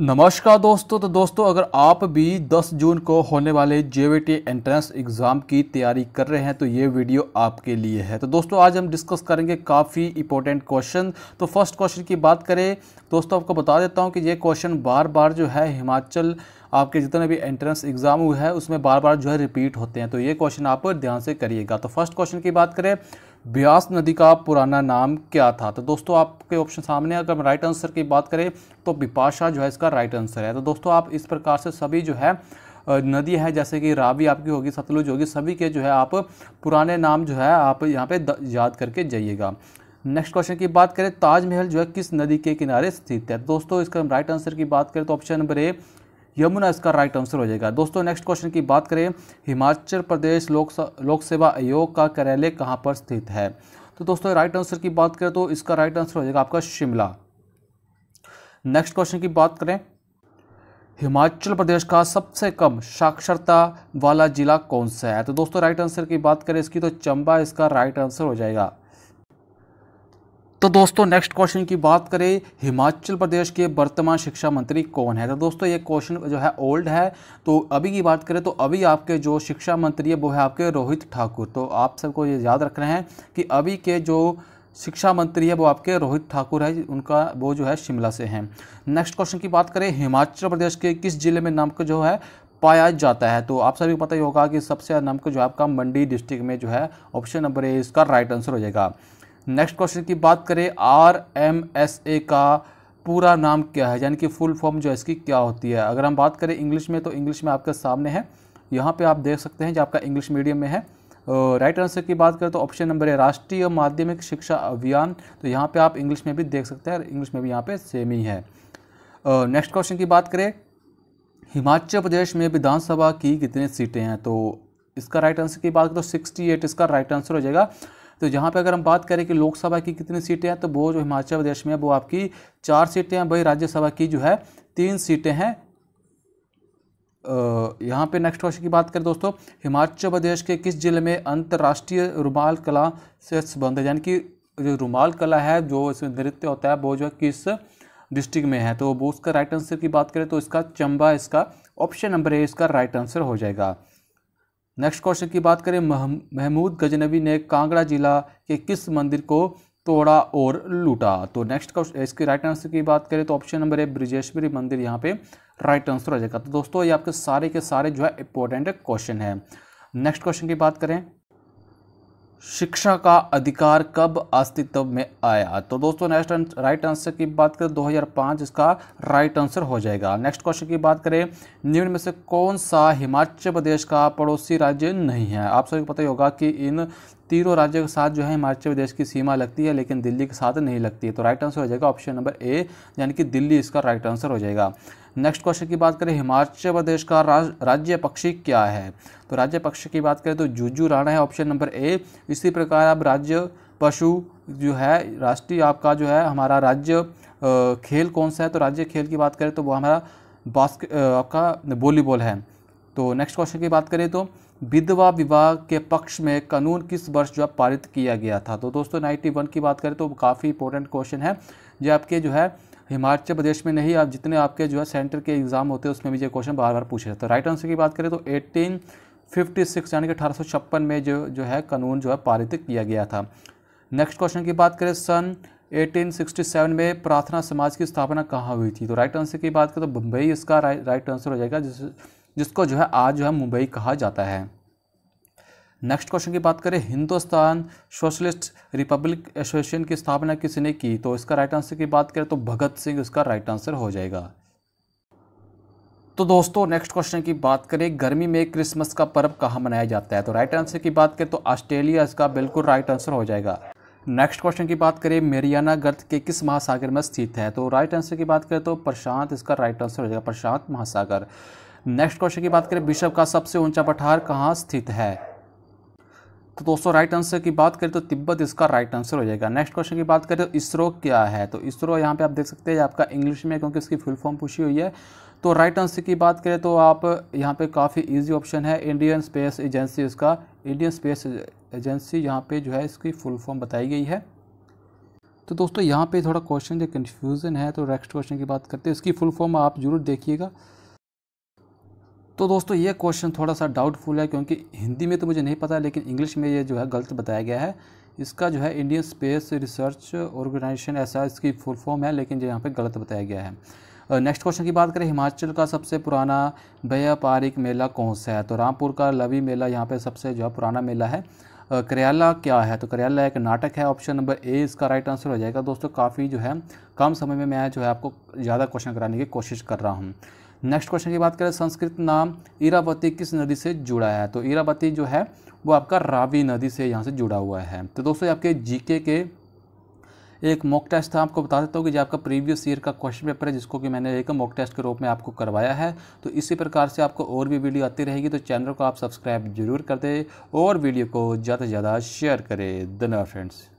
नमस्कार दोस्तों तो दोस्तों अगर आप भी 10 जून को होने वाले जे एंट्रेंस एग्ज़ाम की तैयारी कर रहे हैं तो ये वीडियो आपके लिए है तो दोस्तों आज हम डिस्कस करेंगे काफ़ी इंपॉर्टेंट क्वेश्चन तो फर्स्ट क्वेश्चन की बात करें दोस्तों आपको बता देता हूँ कि ये क्वेश्चन बार बार जो है हिमाचल आपके जितने भी एंट्रेंस एग्ज़ाम हुए हैं उसमें बार बार जो है रिपीट होते हैं तो ये क्वेश्चन आप ध्यान से करिएगा तो फर्स्ट क्वेश्चन की बात करें ब्यास नदी का पुराना नाम क्या था तो दोस्तों आपके ऑप्शन सामने अगर हम राइट आंसर की बात करें तो बिपाशा जो है इसका राइट आंसर है तो दोस्तों आप इस प्रकार से सभी जो है नदी है जैसे कि रावी आपकी होगी सतलुज होगी सभी के जो है आप पुराने नाम जो है आप यहाँ पे याद करके जाइएगा नेक्स्ट क्वेश्चन की बात करें ताजमहल जो है किस नदी के किनारे स्थित है तो दोस्तों इसका हम राइट आंसर की बात करें तो ऑप्शन नंबर ए यमुना इसका राइट आंसर हो जाएगा दोस्तों नेक्स्ट क्वेश्चन की बात करें हिमाचल प्रदेश लोक लोक सेवा आयोग का कार्यालय कहाँ पर स्थित है तो दोस्तों राइट आंसर की बात करें तो इसका राइट आंसर हो जाएगा आपका शिमला नेक्स्ट क्वेश्चन की बात करें हिमाचल प्रदेश का सबसे कम साक्षरता वाला जिला कौन सा है तो दोस्तों राइट आंसर की बात करें इसकी तो चंबा इसका राइट आंसर हो जाएगा तो दोस्तों नेक्स्ट क्वेश्चन की बात करें हिमाचल प्रदेश के वर्तमान शिक्षा मंत्री कौन है तो दोस्तों ये क्वेश्चन जो है ओल्ड है तो अभी की बात करें तो अभी आपके जो शिक्षा मंत्री है वो है आपके रोहित ठाकुर तो आप सबको ये याद रख रहे हैं कि अभी के जो शिक्षा मंत्री है वो आपके रोहित ठाकुर है उनका वो जो है शिमला से हैं नेक्स्ट क्वेश्चन की बात करें हिमाचल प्रदेश के किस जिले में नमक जो है पाया जाता है तो आप सभी को पता ही होगा कि सबसे नमक जो है आपका मंडी डिस्ट्रिक्ट में जो है ऑप्शन नंबर ए इसका राइट आंसर हो जाएगा नेक्स्ट क्वेश्चन की बात करें आर एम एस ए का पूरा नाम क्या है यानी कि फुल फॉर्म जो है इसकी क्या होती है अगर हम बात करें इंग्लिश में तो इंग्लिश में आपके सामने है यहाँ पे आप देख सकते हैं जो आपका इंग्लिश मीडियम में है राइट आंसर की बात करें तो ऑप्शन नंबर है राष्ट्रीय माध्यमिक शिक्षा अभियान तो यहाँ पे आप इंग्लिश में भी देख सकते हैं इंग्लिश में भी यहाँ पे सेम ही है नेक्स्ट क्वेश्चन की बात करें हिमाचल प्रदेश में विधानसभा की कितनी सीटें हैं तो इसका राइट आंसर की बात करें तो सिक्सटी इसका राइट आंसर हो जाएगा तो यहाँ पे अगर हम बात करें कि लोकसभा की कितनी सीटें हैं तो वो जो हिमाचल प्रदेश में है वो आपकी चार सीटें हैं वही राज्यसभा की जो है तीन सीटें हैं यहाँ पे नेक्स्ट क्वेश्चन की बात करें दोस्तों हिमाचल प्रदेश के किस जिले में अंतर्राष्ट्रीय रुमाल कला से संबंध है यानी कि जो रुमाल कला है जो इसमें नृत्य होता है वो जो है किस डिस्ट्रिक्ट में है तो वो उसका राइट आंसर की बात करें तो इसका चंबा इसका ऑप्शन नंबर ए इसका राइट आंसर हो जाएगा नेक्स्ट क्वेश्चन की बात करें महमूद गजनबी ने कांगड़ा जिला के किस मंदिर को तोड़ा और लूटा तो नेक्स्ट क्वेश्चन इसके राइट आंसर की बात करें तो ऑप्शन नंबर ए ब्रिजेश्वरी मंदिर यहाँ पे राइट आंसर हो जाएगा तो दोस्तों ये आपके सारे के सारे जो है इंपॉर्टेंट क्वेश्चन है नेक्स्ट क्वेश्चन की बात करें शिक्षा का अधिकार कब अस्तित्व में आया तो दोस्तों नेक्स्ट राइट आंसर की बात करें 2005 इसका राइट आंसर हो जाएगा नेक्स्ट क्वेश्चन की बात करें निम्न में से कौन सा हिमाचल प्रदेश का पड़ोसी राज्य नहीं है आप सभी को पता ही होगा कि इन तीनों राज्यों के साथ जो है हिमाचल प्रदेश की सीमा लगती है लेकिन दिल्ली के साथ नहीं लगती है तो राइट आंसर हो जाएगा ऑप्शन नंबर ए यानी कि दिल्ली इसका राइट आंसर हो जाएगा नेक्स्ट क्वेश्चन की बात करें हिमाचल प्रदेश का राज, राज्य पक्षी क्या है तो राज्य पक्षी की बात करें तो जूजू राणा है ऑप्शन नंबर ए इसी प्रकार अब राज्य पशु जो है राष्ट्रीय आपका जो है हमारा राज्य खेल कौन सा है तो राज्य खेल की बात करें तो वो हमारा बास्के आपका वॉलीबॉल है तो नेक्स्ट क्वेश्चन की बात करें तो विधवा विवाह के पक्ष में कानून किस वर्ष जो है पारित किया गया था तो दोस्तों 91 की बात करें तो काफ़ी इंपॉर्टेंट क्वेश्चन है जो आपके जो है हिमाचल प्रदेश में नहीं आप जितने आपके जो है सेंटर के एग्ज़ाम होते हैं उसमें भी ये क्वेश्चन बार बार पूछे तो राइट आंसर की बात करें तो एटीन फिफ्टी सिक्स यानी कि अठारह में जो जो है कानून जो है पारित किया गया था नेक्स्ट क्वेश्चन की बात करें सन 1867 में प्रार्थना समाज की स्थापना कहाँ हुई थी तो राइट आंसर की बात करें तो बम्बई इसका राइट आंसर हो जाएगा जिस जिसको जो है आज जो है मुंबई कहा जाता है नेक्स्ट क्वेश्चन की बात करें हिंदुस्तान सोशलिस्ट रिपब्लिक एसोसिएशन की स्थापना किसने की तो इसका राइट आंसर की बात करें तो भगत सिंह इसका राइट आंसर हो जाएगा तो दोस्तों नेक्स्ट क्वेश्चन की बात करें गर्मी में क्रिसमस का पर्व कहाँ मनाया जाता है तो राइट आंसर की बात करें तो ऑस्ट्रेलिया इसका बिल्कुल राइट आंसर हो जाएगा नेक्स्ट क्वेश्चन की बात करें मेरियाना गर्द के किस महासागर में स्थित है तो राइट आंसर की बात करें तो प्रशांत इसका राइट आंसर हो जाएगा प्रशांत महासागर नेक्स्ट क्वेश्चन की बात करें विश्व का सबसे ऊंचा पठार कहाँ स्थित है तो दोस्तों राइट आंसर की बात करें तो तिब्बत इसका राइट आंसर हो जाएगा नेक्स्ट क्वेश्चन की बात करें तो इसरो क्या है तो इसरो यहाँ पे आप देख सकते हैं आपका इंग्लिश में क्योंकि इसकी फुल फॉर्म पूछी हुई है तो राइट आंसर की बात करें तो आप यहाँ पे काफ़ी इजी ऑप्शन है इंडियन स्पेस एजेंसी इसका इंडियन स्पेस एजेंसी यहाँ पर जो है इसकी फुल फॉर्म बताई गई है तो दोस्तों यहाँ पर थोड़ा क्वेश्चन जो कन्फ्यूज़न है तो नेक्स्ट क्वेश्चन की बात करते हैं इसकी फुल फॉर्म आप जरूर देखिएगा तो दोस्तों ये क्वेश्चन थोड़ा सा डाउटफुल है क्योंकि हिंदी में तो मुझे नहीं पता लेकिन इंग्लिश में ये जो है गलत बताया गया है इसका जो है इंडियन स्पेस रिसर्च ऑर्गेनाइजेशन ऐसा इसकी फुल फॉर्म है लेकिन जो यहाँ पे गलत बताया गया है नेक्स्ट क्वेश्चन की बात करें हिमाचल का सबसे पुराना व्यापारिक मेला कौन सा है तो रामपुर का लवी मेला यहाँ पर सबसे जो है पुराना मेला है करियाला क्या है तो करियाला एक नाटक है ऑप्शन नंबर ए इसका राइट आंसर हो जाएगा दोस्तों काफ़ी जो है कम समय में मैं जो है आपको ज़्यादा क्वेश्चन कराने की कोशिश कर रहा हूँ नेक्स्ट क्वेश्चन की बात करें संस्कृत नाम ईरावती किस नदी से जुड़ा है तो ईरावती जो है वो आपका रावी नदी से यहाँ से जुड़ा हुआ है तो दोस्तों आपके जीके के एक मॉक टेस्ट था आपको बता देता हूँ कि जो आपका प्रीवियस ईयर का क्वेश्चन पेपर है जिसको कि मैंने एक मॉक टेस्ट के रूप में आपको करवाया है तो इसी प्रकार से आपको और भी वीडियो आती रहेगी तो चैनल को आप सब्सक्राइब जरूर कर दें और वीडियो को ज़्यादा से ज़्यादा शेयर करें धन्यवाद फ्रेंड्स